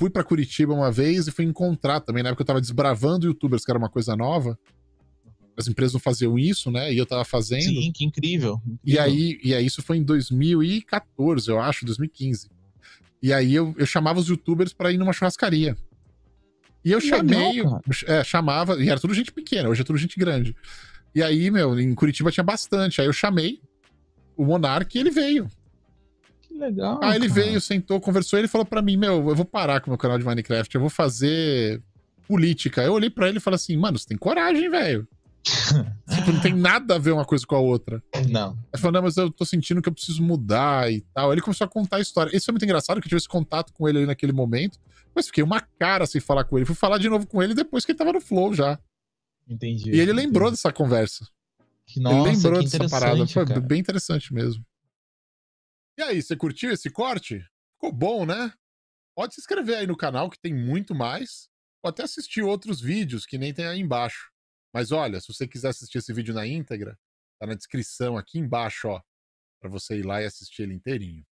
fui para Curitiba uma vez e fui encontrar também, na época eu tava desbravando youtubers, que era uma coisa nova. As empresas não faziam isso, né? E eu tava fazendo. Sim, que incrível. incrível. E aí, e aí isso foi em 2014, eu acho, 2015. E aí eu, eu chamava os youtubers para ir numa churrascaria. E eu que é chamei, legal, é, chamava, e era tudo gente pequena, hoje é tudo gente grande. E aí, meu, em Curitiba tinha bastante. Aí eu chamei o Monark e ele veio legal. Ah, ele veio, sentou, conversou, ele falou para mim, meu, eu vou parar com o meu canal de Minecraft, eu vou fazer política. Eu olhei para ele e falei assim, mano, você tem coragem, velho. tipo, não tem nada a ver uma coisa com a outra. Não. Ele falou, não, mas eu tô sentindo que eu preciso mudar e tal. Ele começou a contar a história. Isso foi é muito engraçado, que eu tive esse contato com ele ali naquele momento, mas fiquei uma cara sem falar com ele. Fui falar de novo com ele depois que ele tava no flow já. Entendi. E ele entendi. lembrou dessa conversa. Que, nossa, ele lembrou dessa parada. Foi cara. bem interessante mesmo. E aí, você curtiu esse corte? Ficou bom, né? Pode se inscrever aí no canal que tem muito mais, ou até assistir outros vídeos que nem tem aí embaixo. Mas olha, se você quiser assistir esse vídeo na íntegra, tá na descrição aqui embaixo, ó, para você ir lá e assistir ele inteirinho.